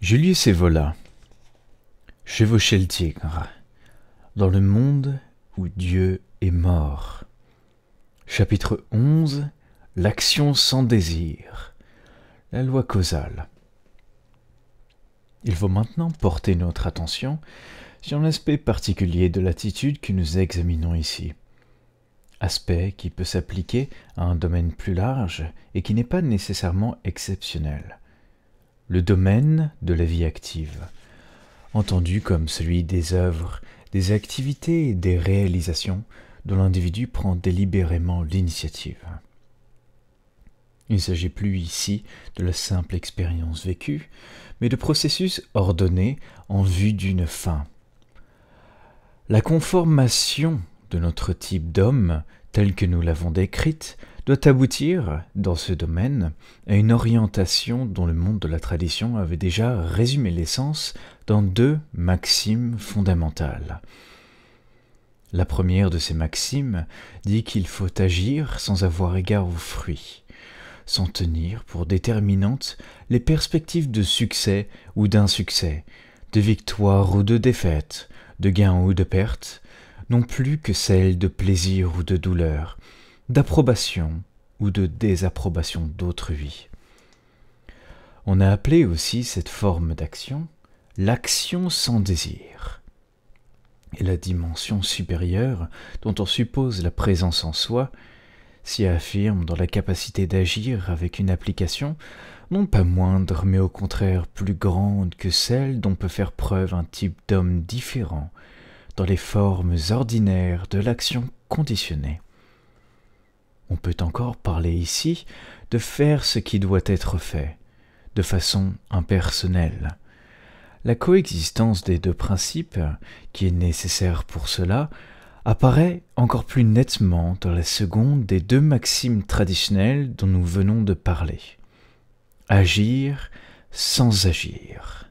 Julius Evola chevauchait le tigre dans le monde où Dieu est mort. Chapitre 11 L'action sans désir. La loi causale. Il faut maintenant porter notre attention sur l'aspect particulier de l'attitude que nous examinons ici. Aspect qui peut s'appliquer à un domaine plus large et qui n'est pas nécessairement exceptionnel le domaine de la vie active, entendu comme celui des œuvres, des activités et des réalisations dont l'individu prend délibérément l'initiative. Il ne s'agit plus ici de la simple expérience vécue, mais de processus ordonnés en vue d'une fin. La conformation de notre type d'homme, tel que nous l'avons décrite, doit aboutir, dans ce domaine, à une orientation dont le monde de la tradition avait déjà résumé l'essence dans deux maximes fondamentales. La première de ces maximes dit qu'il faut agir sans avoir égard aux fruits, sans tenir pour déterminantes les perspectives de succès ou d'insuccès, de victoire ou de défaite, de gain ou de perte, non plus que celles de plaisir ou de douleur, d'approbation ou de désapprobation d'autrui. On a appelé aussi cette forme d'action l'action sans désir. Et la dimension supérieure, dont on suppose la présence en soi, s'y affirme dans la capacité d'agir avec une application, non pas moindre, mais au contraire plus grande que celle dont peut faire preuve un type d'homme différent dans les formes ordinaires de l'action conditionnée on peut encore parler ici de faire ce qui doit être fait, de façon impersonnelle. La coexistence des deux principes, qui est nécessaire pour cela, apparaît encore plus nettement dans la seconde des deux maximes traditionnelles dont nous venons de parler. Agir sans agir.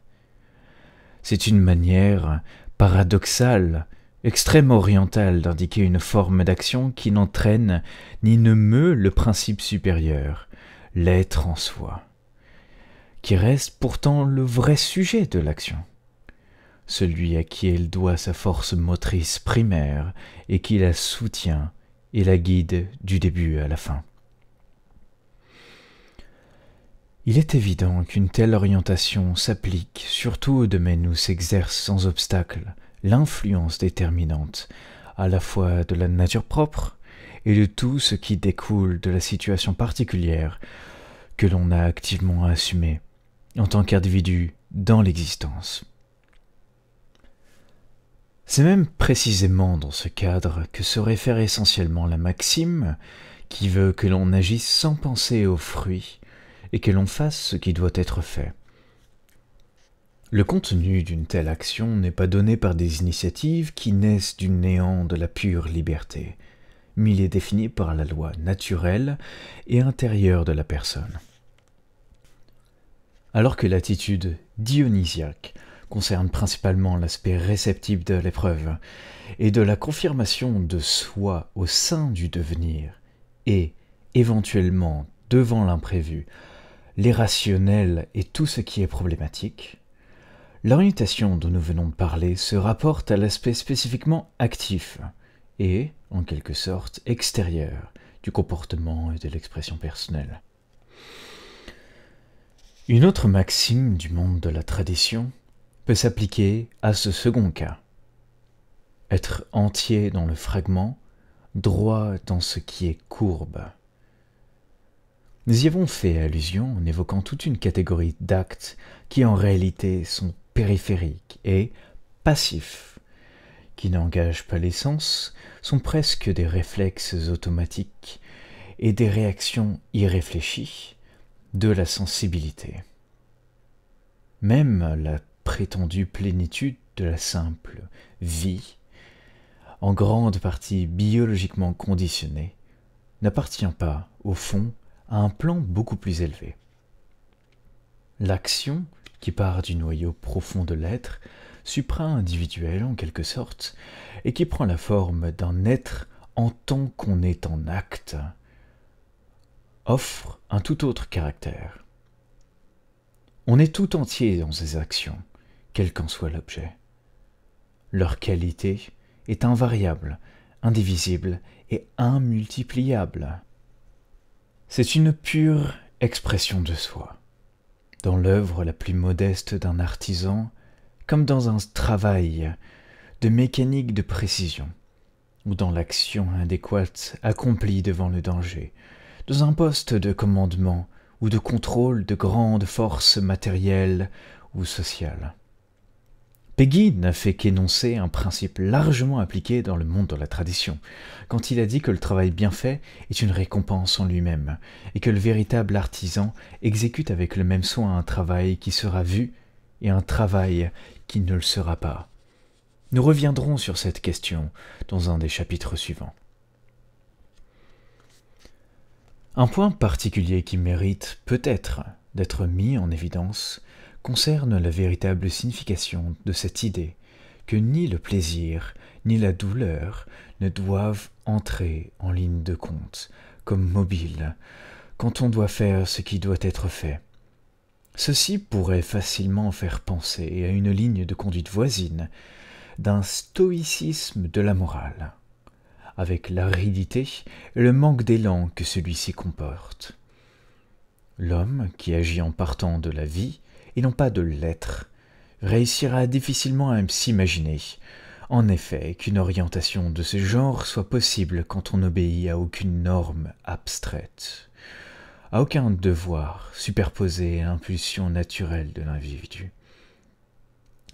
C'est une manière paradoxale extrême orientale d'indiquer une forme d'action qui n'entraîne ni ne meut le principe supérieur, l'être en soi, qui reste pourtant le vrai sujet de l'action, celui à qui elle doit sa force motrice primaire et qui la soutient et la guide du début à la fin. Il est évident qu'une telle orientation s'applique surtout au domaine où s'exerce sans obstacle l'influence déterminante à la fois de la nature propre et de tout ce qui découle de la situation particulière que l'on a activement assumée en tant qu'individu dans l'existence. C'est même précisément dans ce cadre que se réfère essentiellement la maxime qui veut que l'on agisse sans penser aux fruits et que l'on fasse ce qui doit être fait. Le contenu d'une telle action n'est pas donné par des initiatives qui naissent du néant de la pure liberté, mais il est défini par la loi naturelle et intérieure de la personne. Alors que l'attitude dionysiaque concerne principalement l'aspect réceptif de l'épreuve et de la confirmation de soi au sein du devenir et, éventuellement, devant l'imprévu, l'irrationnel et tout ce qui est problématique, L'orientation dont nous venons de parler se rapporte à l'aspect spécifiquement actif et, en quelque sorte, extérieur du comportement et de l'expression personnelle. Une autre maxime du monde de la tradition peut s'appliquer à ce second cas. Être entier dans le fragment, droit dans ce qui est courbe. Nous y avons fait allusion en évoquant toute une catégorie d'actes qui en réalité sont périphérique et passifs, qui n'engagent pas les sens, sont presque des réflexes automatiques et des réactions irréfléchies de la sensibilité. Même la prétendue plénitude de la simple vie, en grande partie biologiquement conditionnée, n'appartient pas, au fond, à un plan beaucoup plus élevé. L'action qui part du noyau profond de l'être, supra-individuel en quelque sorte, et qui prend la forme d'un être en tant qu'on est en acte, offre un tout autre caractère. On est tout entier dans ses actions, quel qu'en soit l'objet. Leur qualité est invariable, indivisible et immultipliable. C'est une pure expression de soi dans l'œuvre la plus modeste d'un artisan, comme dans un travail de mécanique de précision, ou dans l'action adéquate accomplie devant le danger, dans un poste de commandement ou de contrôle de grandes forces matérielles ou sociales. Peggy n'a fait qu'énoncer un principe largement appliqué dans le monde de la tradition, quand il a dit que le travail bien fait est une récompense en lui-même, et que le véritable artisan exécute avec le même soin un travail qui sera vu et un travail qui ne le sera pas. Nous reviendrons sur cette question dans un des chapitres suivants. Un point particulier qui mérite peut-être d'être mis en évidence concerne la véritable signification de cette idée que ni le plaisir ni la douleur ne doivent entrer en ligne de compte comme mobile quand on doit faire ce qui doit être fait. Ceci pourrait facilement faire penser à une ligne de conduite voisine d'un stoïcisme de la morale, avec l'aridité et le manque d'élan que celui-ci comporte. L'homme qui agit en partant de la vie et non pas de l'être, réussira difficilement à s'imaginer, en effet, qu'une orientation de ce genre soit possible quand on obéit à aucune norme abstraite, à aucun devoir superposé à l'impulsion naturelle de l'individu.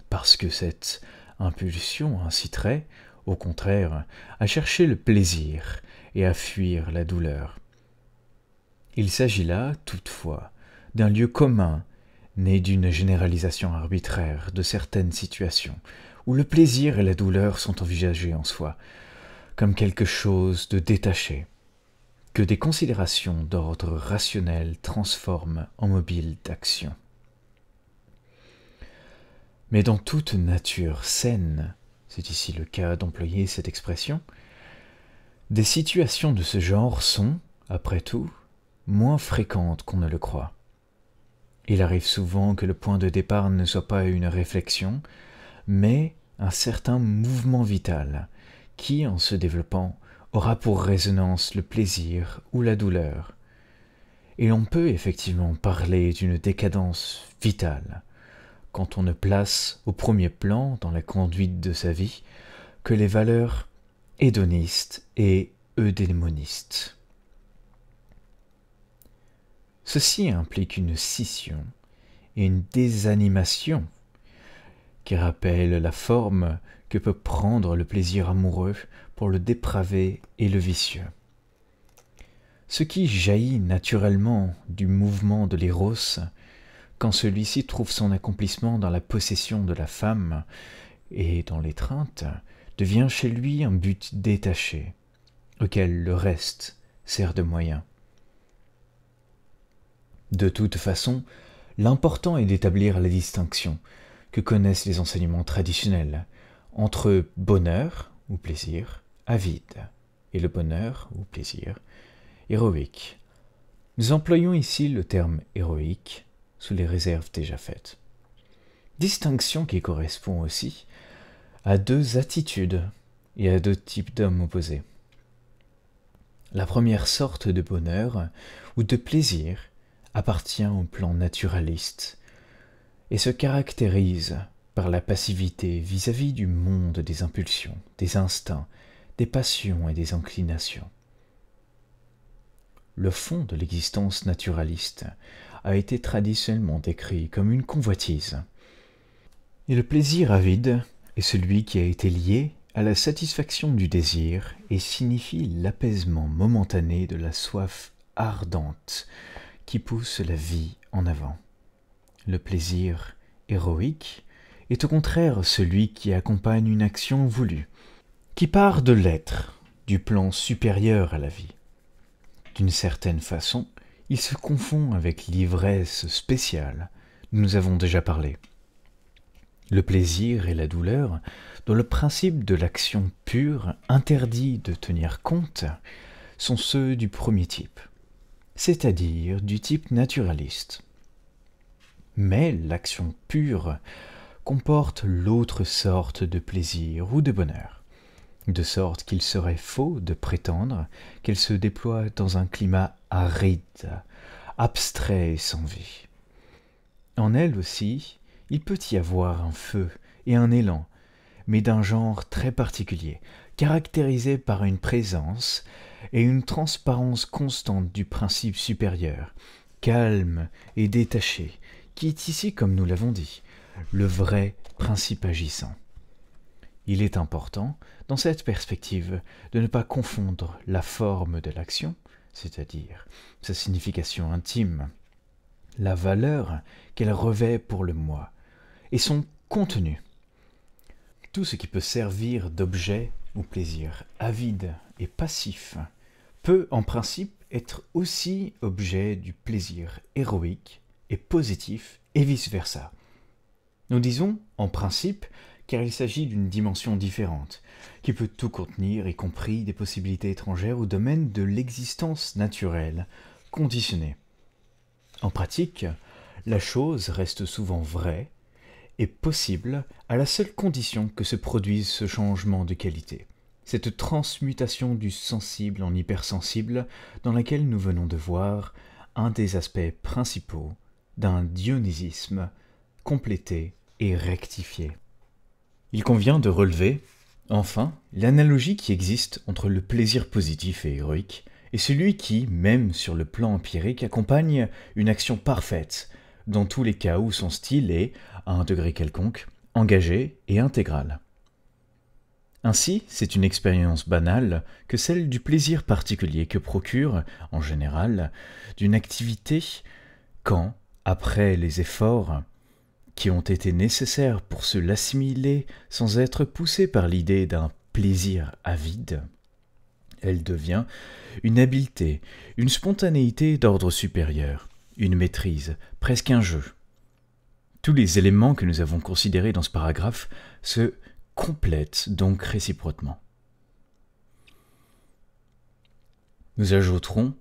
Parce que cette impulsion inciterait, au contraire, à chercher le plaisir et à fuir la douleur. Il s'agit là, toutefois, d'un lieu commun née d'une généralisation arbitraire de certaines situations, où le plaisir et la douleur sont envisagés en soi, comme quelque chose de détaché, que des considérations d'ordre rationnel transforment en mobile d'action. Mais dans toute nature saine, c'est ici le cas d'employer cette expression, des situations de ce genre sont, après tout, moins fréquentes qu'on ne le croit. Il arrive souvent que le point de départ ne soit pas une réflexion, mais un certain mouvement vital, qui, en se développant, aura pour résonance le plaisir ou la douleur. Et on peut effectivement parler d'une décadence vitale, quand on ne place au premier plan, dans la conduite de sa vie, que les valeurs hédonistes et eudémonistes. Ceci implique une scission et une désanimation qui rappelle la forme que peut prendre le plaisir amoureux pour le dépravé et le vicieux. Ce qui jaillit naturellement du mouvement de l'éros quand celui-ci trouve son accomplissement dans la possession de la femme et dans l'étreinte devient chez lui un but détaché, auquel le reste sert de moyen. De toute façon, l'important est d'établir la distinction que connaissent les enseignements traditionnels entre bonheur ou plaisir avide et le bonheur ou plaisir héroïque. Nous employons ici le terme héroïque sous les réserves déjà faites. Distinction qui correspond aussi à deux attitudes et à deux types d'hommes opposés. La première sorte de bonheur ou de plaisir appartient au plan naturaliste et se caractérise par la passivité vis-à-vis du monde des impulsions, des instincts, des passions et des inclinations. Le fond de l'existence naturaliste a été traditionnellement décrit comme une convoitise. Et le plaisir avide est celui qui a été lié à la satisfaction du désir et signifie l'apaisement momentané de la soif ardente qui pousse la vie en avant. Le plaisir héroïque est au contraire celui qui accompagne une action voulue, qui part de l'être, du plan supérieur à la vie. D'une certaine façon, il se confond avec l'ivresse spéciale nous avons déjà parlé. Le plaisir et la douleur, dont le principe de l'action pure interdit de tenir compte, sont ceux du premier type c'est-à-dire du type naturaliste. Mais l'action pure comporte l'autre sorte de plaisir ou de bonheur, de sorte qu'il serait faux de prétendre qu'elle se déploie dans un climat aride, abstrait et sans vie. En elle aussi, il peut y avoir un feu et un élan, mais d'un genre très particulier, caractérisé par une présence et une transparence constante du principe supérieur, calme et détaché, qui est ici, comme nous l'avons dit, le vrai principe agissant. Il est important, dans cette perspective, de ne pas confondre la forme de l'action, c'est-à-dire sa signification intime, la valeur qu'elle revêt pour le moi, et son contenu. Tout ce qui peut servir d'objet ou plaisir avide et passif peut en principe être aussi objet du plaisir héroïque et positif et vice-versa. Nous disons en principe car il s'agit d'une dimension différente, qui peut tout contenir, y compris des possibilités étrangères au domaine de l'existence naturelle, conditionnée. En pratique, la chose reste souvent vraie et possible à la seule condition que se produise ce changement de qualité cette transmutation du sensible en hypersensible dans laquelle nous venons de voir un des aspects principaux d'un dionysisme complété et rectifié. Il convient de relever, enfin, l'analogie qui existe entre le plaisir positif et héroïque et celui qui, même sur le plan empirique, accompagne une action parfaite, dans tous les cas où son style est, à un degré quelconque, engagé et intégral. Ainsi, c'est une expérience banale que celle du plaisir particulier que procure, en général, d'une activité quand, après les efforts qui ont été nécessaires pour se l'assimiler sans être poussé par l'idée d'un plaisir avide, elle devient une habileté, une spontanéité d'ordre supérieur, une maîtrise, presque un jeu. Tous les éléments que nous avons considérés dans ce paragraphe se complète donc réciproquement. Nous ajouterons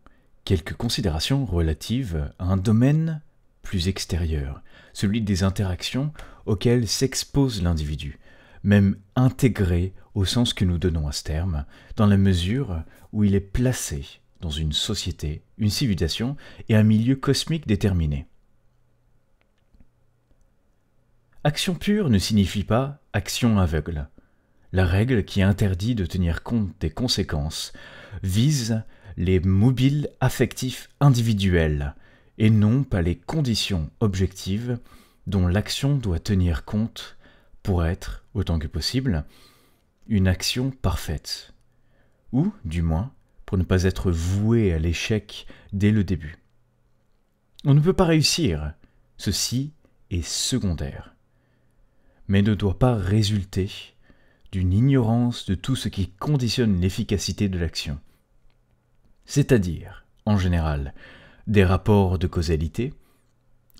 quelques considérations relatives à un domaine plus extérieur, celui des interactions auxquelles s'expose l'individu, même intégré au sens que nous donnons à ce terme, dans la mesure où il est placé dans une société, une civilisation et un milieu cosmique déterminé. Action pure ne signifie pas action aveugle. La règle qui interdit de tenir compte des conséquences vise les mobiles affectifs individuels et non pas les conditions objectives dont l'action doit tenir compte pour être, autant que possible, une action parfaite. Ou, du moins, pour ne pas être vouée à l'échec dès le début. On ne peut pas réussir. Ceci est secondaire mais ne doit pas résulter d'une ignorance de tout ce qui conditionne l'efficacité de l'action. C'est-à-dire, en général, des rapports de causalité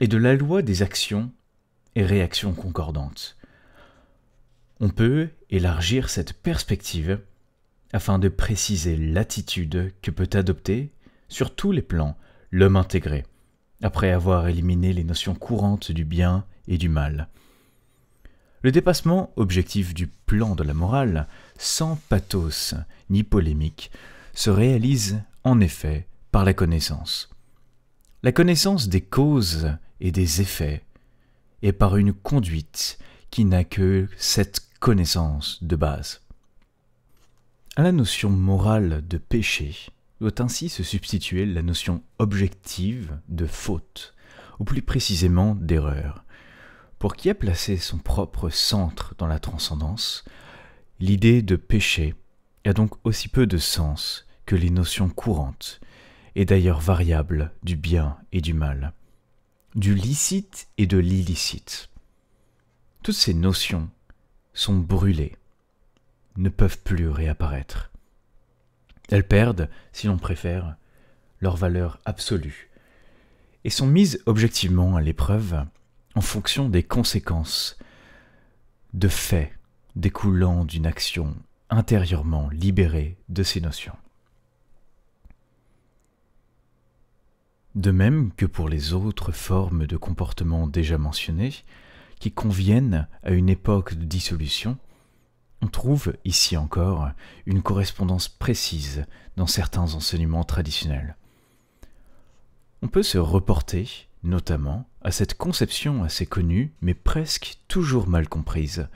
et de la loi des actions et réactions concordantes. On peut élargir cette perspective afin de préciser l'attitude que peut adopter, sur tous les plans, l'homme intégré, après avoir éliminé les notions courantes du bien et du mal. Le dépassement objectif du plan de la morale, sans pathos ni polémique, se réalise en effet par la connaissance. La connaissance des causes et des effets, et par une conduite qui n'a que cette connaissance de base. À la notion morale de péché doit ainsi se substituer la notion objective de faute, ou plus précisément d'erreur, pour qui a placé son propre centre dans la transcendance, l'idée de péché a donc aussi peu de sens que les notions courantes, et d'ailleurs variables, du bien et du mal, du licite et de l'illicite. Toutes ces notions sont brûlées, ne peuvent plus réapparaître. Elles perdent, si l'on préfère, leur valeur absolue, et sont mises objectivement à l'épreuve en fonction des conséquences de faits découlant d'une action intérieurement libérée de ces notions. De même que pour les autres formes de comportement déjà mentionnées, qui conviennent à une époque de dissolution, on trouve ici encore une correspondance précise dans certains enseignements traditionnels. On peut se reporter notamment à cette conception assez connue, mais presque toujours mal comprise,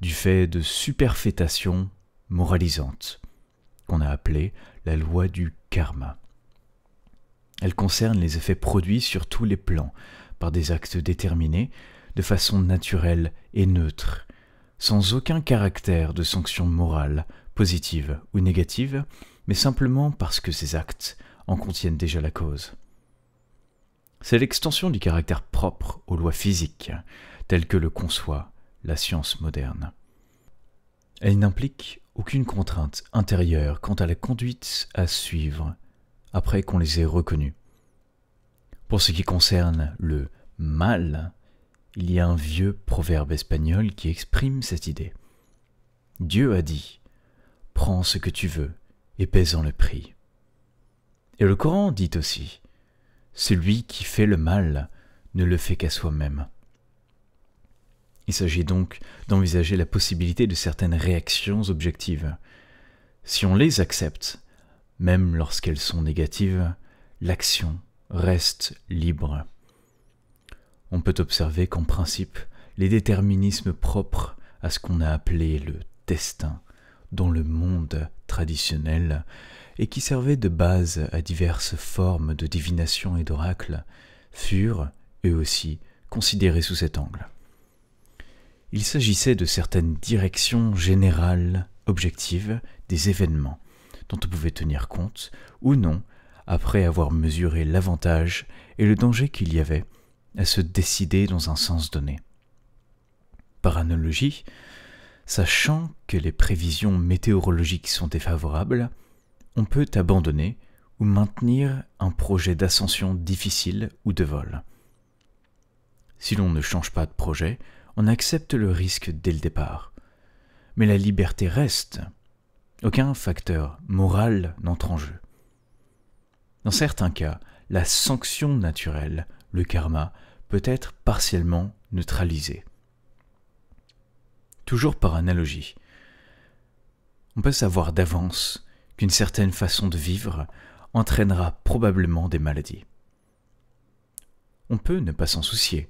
du fait de superfétation moralisante, qu'on a appelée la loi du karma. Elle concerne les effets produits sur tous les plans, par des actes déterminés, de façon naturelle et neutre, sans aucun caractère de sanction morale, positive ou négative, mais simplement parce que ces actes en contiennent déjà la cause. C'est l'extension du caractère propre aux lois physiques, telles que le conçoit la science moderne. Elle n'implique aucune contrainte intérieure quant à la conduite à suivre après qu'on les ait reconnues. Pour ce qui concerne le mal, il y a un vieux proverbe espagnol qui exprime cette idée. Dieu a dit Prends ce que tu veux et pèse-en le prix. Et le Coran dit aussi celui qui fait le mal ne le fait qu'à soi-même. Il s'agit donc d'envisager la possibilité de certaines réactions objectives. Si on les accepte, même lorsqu'elles sont négatives, l'action reste libre. On peut observer qu'en principe, les déterminismes propres à ce qu'on a appelé le destin dans le monde traditionnel et qui servaient de base à diverses formes de divination et d'oracle, furent, eux aussi, considérés sous cet angle. Il s'agissait de certaines directions générales, objectives, des événements, dont on pouvait tenir compte, ou non, après avoir mesuré l'avantage et le danger qu'il y avait à se décider dans un sens donné. Par analogie, sachant que les prévisions météorologiques sont défavorables, on peut abandonner ou maintenir un projet d'ascension difficile ou de vol. Si l'on ne change pas de projet, on accepte le risque dès le départ. Mais la liberté reste. Aucun facteur moral n'entre en jeu. Dans certains cas, la sanction naturelle, le karma, peut être partiellement neutralisée. Toujours par analogie, on peut savoir d'avance qu'une certaine façon de vivre entraînera probablement des maladies. On peut ne pas s'en soucier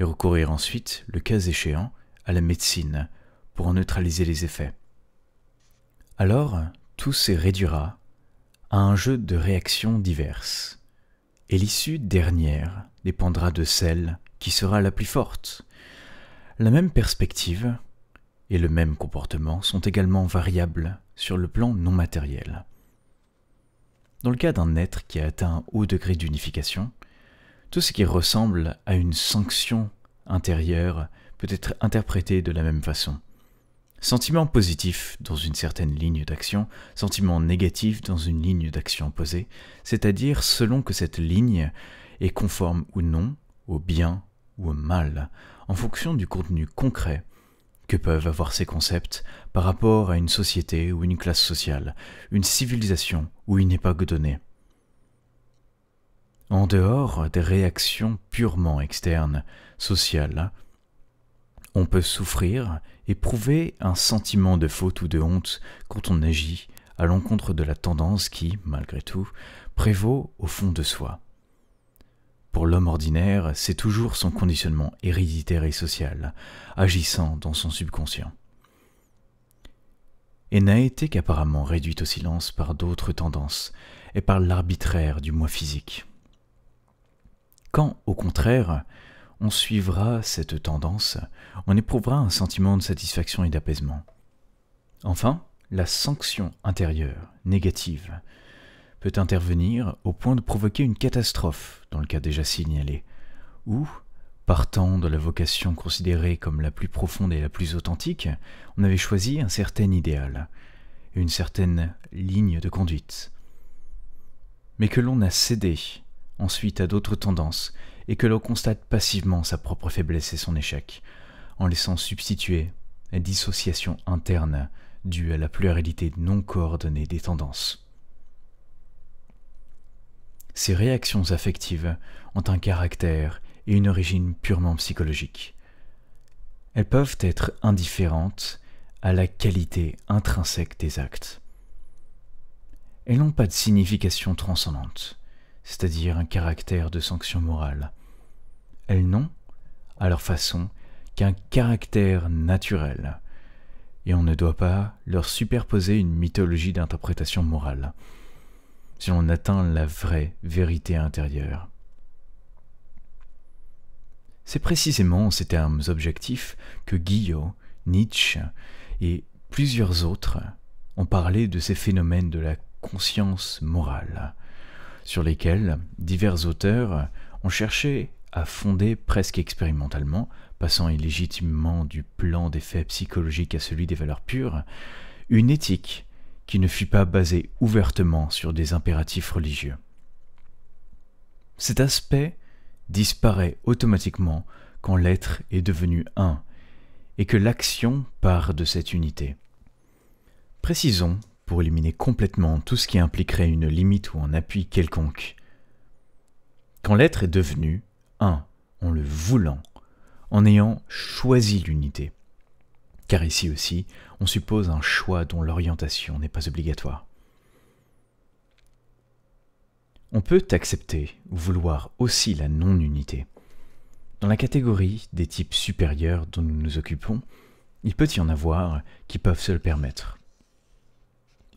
et recourir ensuite, le cas échéant, à la médecine pour en neutraliser les effets. Alors, tout se réduira à un jeu de réactions diverses, et l'issue dernière dépendra de celle qui sera la plus forte. La même perspective et le même comportement sont également variables sur le plan non matériel. Dans le cas d'un être qui a atteint un haut degré d'unification, tout ce qui ressemble à une sanction intérieure peut être interprété de la même façon. Sentiment positif dans une certaine ligne d'action, sentiment négatif dans une ligne d'action opposée, c'est-à-dire selon que cette ligne est conforme ou non au bien ou au mal, en fonction du contenu concret que peuvent avoir ces concepts par rapport à une société ou une classe sociale, une civilisation ou une époque donnée. En dehors des réactions purement externes, sociales, on peut souffrir, éprouver un sentiment de faute ou de honte quand on agit à l'encontre de la tendance qui, malgré tout, prévaut au fond de soi. Pour l'homme ordinaire, c'est toujours son conditionnement héréditaire et social, agissant dans son subconscient. Et n'a été qu'apparemment réduite au silence par d'autres tendances et par l'arbitraire du moi physique. Quand, au contraire, on suivra cette tendance, on éprouvera un sentiment de satisfaction et d'apaisement. Enfin, la sanction intérieure, négative, peut intervenir au point de provoquer une catastrophe dans le cas déjà signalé, ou, partant de la vocation considérée comme la plus profonde et la plus authentique, on avait choisi un certain idéal, une certaine ligne de conduite, mais que l'on a cédé ensuite à d'autres tendances et que l'on constate passivement sa propre faiblesse et son échec, en laissant substituer la dissociation interne due à la pluralité non coordonnée des tendances. Ces réactions affectives ont un caractère et une origine purement psychologique. Elles peuvent être indifférentes à la qualité intrinsèque des actes. Elles n'ont pas de signification transcendante, c'est-à-dire un caractère de sanction morale. Elles n'ont, à leur façon, qu'un caractère naturel, et on ne doit pas leur superposer une mythologie d'interprétation morale si l'on atteint la vraie vérité intérieure. C'est précisément en ces termes objectifs que Guillot, Nietzsche et plusieurs autres ont parlé de ces phénomènes de la conscience morale, sur lesquels divers auteurs ont cherché à fonder presque expérimentalement, passant illégitimement du plan des faits psychologiques à celui des valeurs pures, une éthique qui ne fut pas basé ouvertement sur des impératifs religieux. Cet aspect disparaît automatiquement quand l'être est devenu un, et que l'action part de cette unité. Précisons, pour éliminer complètement tout ce qui impliquerait une limite ou un appui quelconque, quand l'être est devenu un, en le voulant, en ayant choisi l'unité. Car ici aussi, on suppose un choix dont l'orientation n'est pas obligatoire. On peut accepter ou vouloir aussi la non-unité. Dans la catégorie des types supérieurs dont nous nous occupons, il peut y en avoir qui peuvent se le permettre.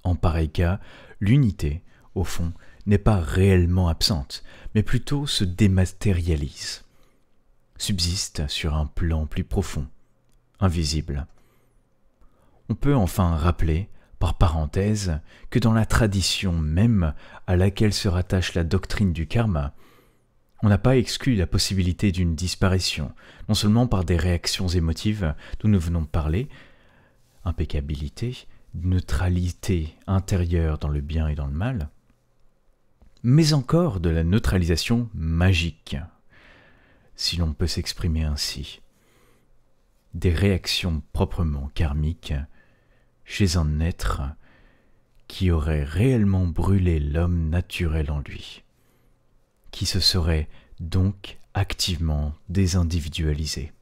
En pareil cas, l'unité, au fond, n'est pas réellement absente, mais plutôt se dématérialise, subsiste sur un plan plus profond, invisible, on peut enfin rappeler, par parenthèse, que dans la tradition même à laquelle se rattache la doctrine du karma, on n'a pas exclu la possibilité d'une disparition, non seulement par des réactions émotives dont nous venons de parler, impeccabilité, neutralité intérieure dans le bien et dans le mal, mais encore de la neutralisation magique, si l'on peut s'exprimer ainsi, des réactions proprement karmiques chez un être qui aurait réellement brûlé l'homme naturel en lui, qui se serait donc activement désindividualisé.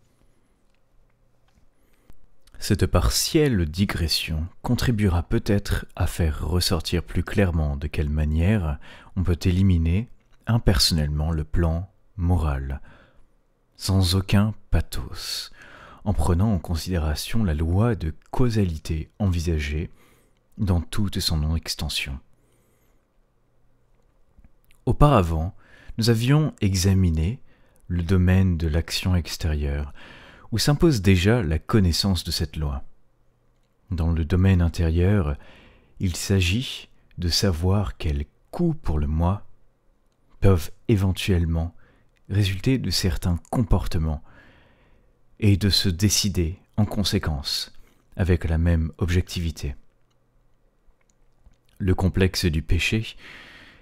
Cette partielle digression contribuera peut-être à faire ressortir plus clairement de quelle manière on peut éliminer impersonnellement le plan moral, sans aucun pathos, en prenant en considération la loi de causalité envisagée dans toute son extension. Auparavant, nous avions examiné le domaine de l'action extérieure, où s'impose déjà la connaissance de cette loi. Dans le domaine intérieur, il s'agit de savoir quels coûts pour le moi peuvent éventuellement résulter de certains comportements et de se décider en conséquence, avec la même objectivité. Le complexe du péché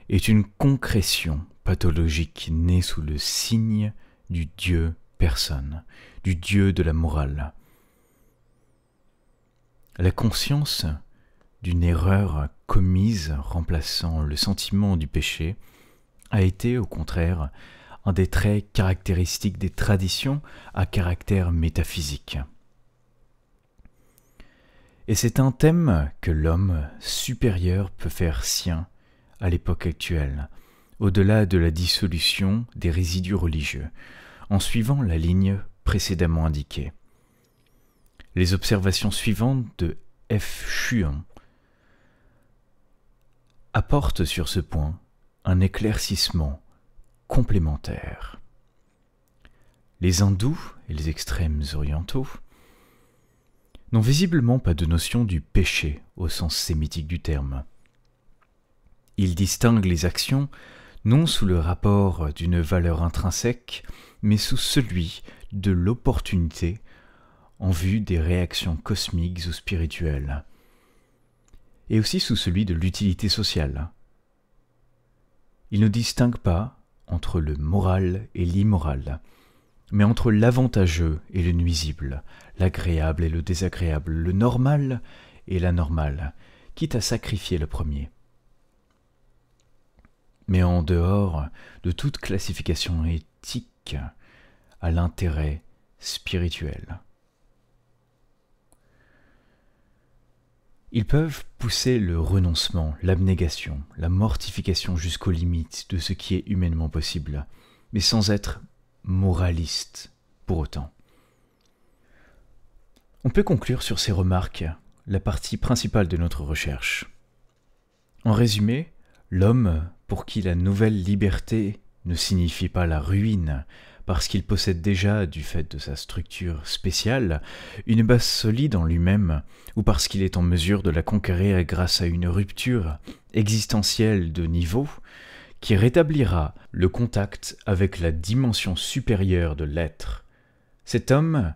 est une concrétion pathologique née sous le signe du Dieu personne, du Dieu de la morale. La conscience d'une erreur commise remplaçant le sentiment du péché a été, au contraire, un des traits caractéristiques des traditions à caractère métaphysique. Et c'est un thème que l'homme supérieur peut faire sien à l'époque actuelle, au-delà de la dissolution des résidus religieux, en suivant la ligne précédemment indiquée. Les observations suivantes de F. Chuan apportent sur ce point un éclaircissement complémentaires. Les hindous et les extrêmes orientaux n'ont visiblement pas de notion du péché au sens sémitique du terme. Ils distinguent les actions non sous le rapport d'une valeur intrinsèque, mais sous celui de l'opportunité en vue des réactions cosmiques ou spirituelles, et aussi sous celui de l'utilité sociale. Ils ne distinguent pas entre le moral et l'immoral, mais entre l'avantageux et le nuisible, l'agréable et le désagréable, le normal et l'anormal, quitte à sacrifier le premier. Mais en dehors de toute classification éthique à l'intérêt spirituel. Ils peuvent pousser le renoncement, l'abnégation, la mortification jusqu'aux limites de ce qui est humainement possible, mais sans être moralistes pour autant. On peut conclure sur ces remarques la partie principale de notre recherche. En résumé, l'homme pour qui la nouvelle liberté ne signifie pas la ruine, parce qu'il possède déjà, du fait de sa structure spéciale, une base solide en lui-même, ou parce qu'il est en mesure de la conquérir grâce à une rupture existentielle de niveau, qui rétablira le contact avec la dimension supérieure de l'être. Cet homme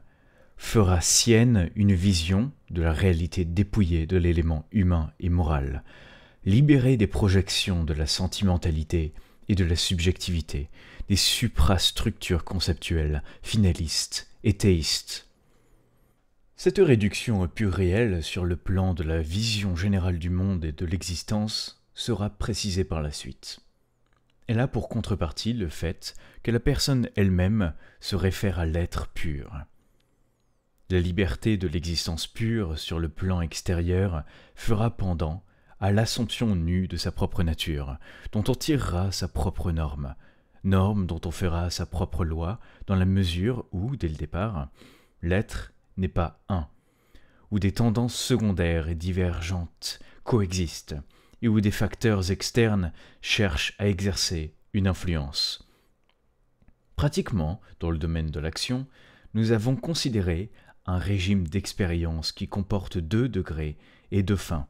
fera sienne une vision de la réalité dépouillée de l'élément humain et moral, libérée des projections de la sentimentalité et de la subjectivité, des suprastructures conceptuelles, finalistes et théistes. Cette réduction au pur réel sur le plan de la vision générale du monde et de l'existence sera précisée par la suite. Elle a pour contrepartie le fait que la personne elle-même se réfère à l'être pur. La liberté de l'existence pure sur le plan extérieur fera pendant à l'assomption nue de sa propre nature, dont on tirera sa propre norme, norme dont on fera sa propre loi, dans la mesure où, dès le départ, l'être n'est pas un, où des tendances secondaires et divergentes coexistent, et où des facteurs externes cherchent à exercer une influence. Pratiquement, dans le domaine de l'action, nous avons considéré un régime d'expérience qui comporte deux degrés et deux fins.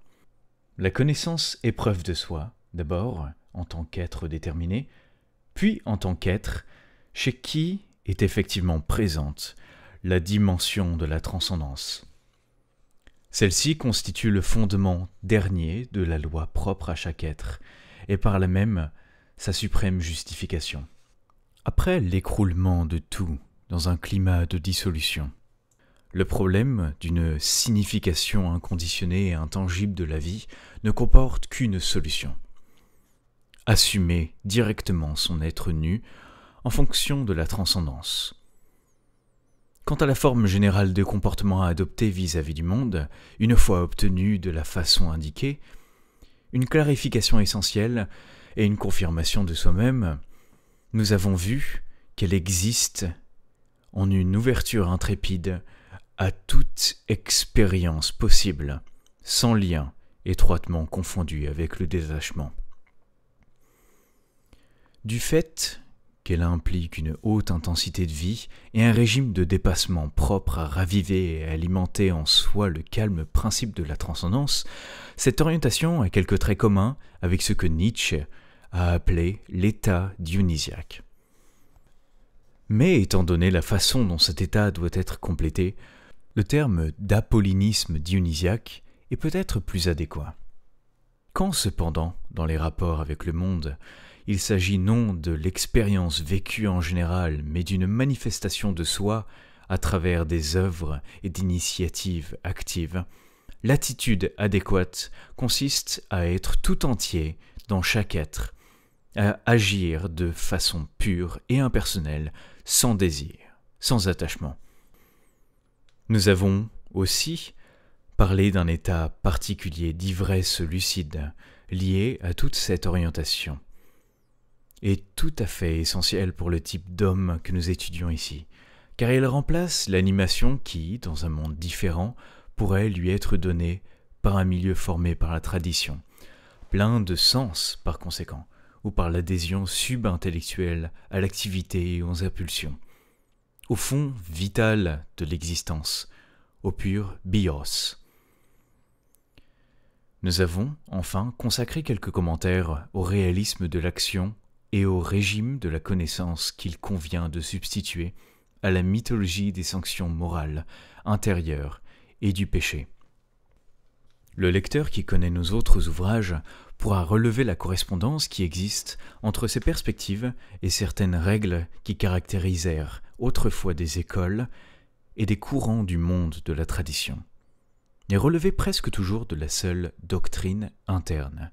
La connaissance est preuve de soi, d'abord, en tant qu'être déterminé, puis en tant qu'être, chez qui est effectivement présente la dimension de la transcendance. Celle-ci constitue le fondement dernier de la loi propre à chaque être, et par là même sa suprême justification. Après l'écroulement de tout dans un climat de dissolution, le problème d'une signification inconditionnée et intangible de la vie ne comporte qu'une solution, assumer directement son être nu en fonction de la transcendance. Quant à la forme générale de comportement à adopter vis-à-vis du monde, une fois obtenue de la façon indiquée, une clarification essentielle et une confirmation de soi-même, nous avons vu qu'elle existe en une ouverture intrépide à toute expérience possible, sans lien étroitement confondu avec le détachement du fait qu'elle implique une haute intensité de vie et un régime de dépassement propre à raviver et alimenter en soi le calme principe de la transcendance, cette orientation a quelques traits communs avec ce que Nietzsche a appelé l'état dionysiaque. Mais étant donné la façon dont cet état doit être complété, le terme d'apollinisme dionysiaque est peut-être plus adéquat. Quand cependant, dans les rapports avec le monde, il s'agit non de l'expérience vécue en général, mais d'une manifestation de soi à travers des œuvres et d'initiatives actives. L'attitude adéquate consiste à être tout entier dans chaque être, à agir de façon pure et impersonnelle, sans désir, sans attachement. Nous avons aussi parlé d'un état particulier d'ivresse lucide lié à toute cette orientation est tout à fait essentiel pour le type d'homme que nous étudions ici, car il remplace l'animation qui, dans un monde différent, pourrait lui être donnée par un milieu formé par la tradition, plein de sens par conséquent, ou par l'adhésion subintellectuelle à l'activité et aux impulsions, au fond vital de l'existence, au pur bios. Nous avons, enfin, consacré quelques commentaires au réalisme de l'action et au régime de la connaissance qu'il convient de substituer à la mythologie des sanctions morales, intérieures et du péché. Le lecteur qui connaît nos autres ouvrages pourra relever la correspondance qui existe entre ces perspectives et certaines règles qui caractérisèrent autrefois des écoles et des courants du monde de la tradition, et relever presque toujours de la seule doctrine interne,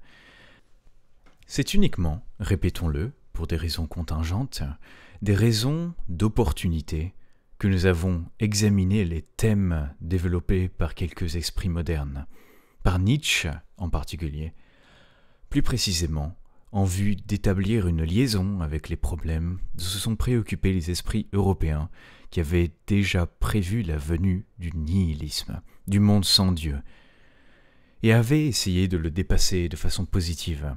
c'est uniquement, répétons-le, pour des raisons contingentes, des raisons d'opportunité que nous avons examiné les thèmes développés par quelques esprits modernes, par Nietzsche en particulier, plus précisément en vue d'établir une liaison avec les problèmes dont se sont préoccupés les esprits européens qui avaient déjà prévu la venue du nihilisme, du monde sans Dieu, et avaient essayé de le dépasser de façon positive.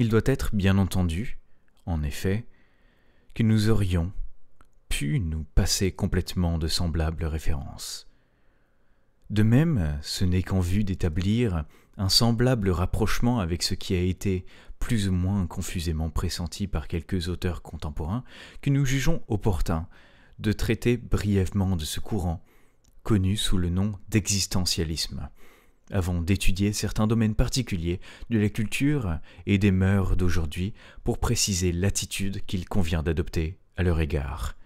Il doit être bien entendu, en effet, que nous aurions pu nous passer complètement de semblables références. De même, ce n'est qu'en vue d'établir un semblable rapprochement avec ce qui a été plus ou moins confusément pressenti par quelques auteurs contemporains que nous jugeons opportun de traiter brièvement de ce courant, connu sous le nom d'existentialisme, avant d'étudier certains domaines particuliers de la culture et des mœurs d'aujourd'hui pour préciser l'attitude qu'il convient d'adopter à leur égard.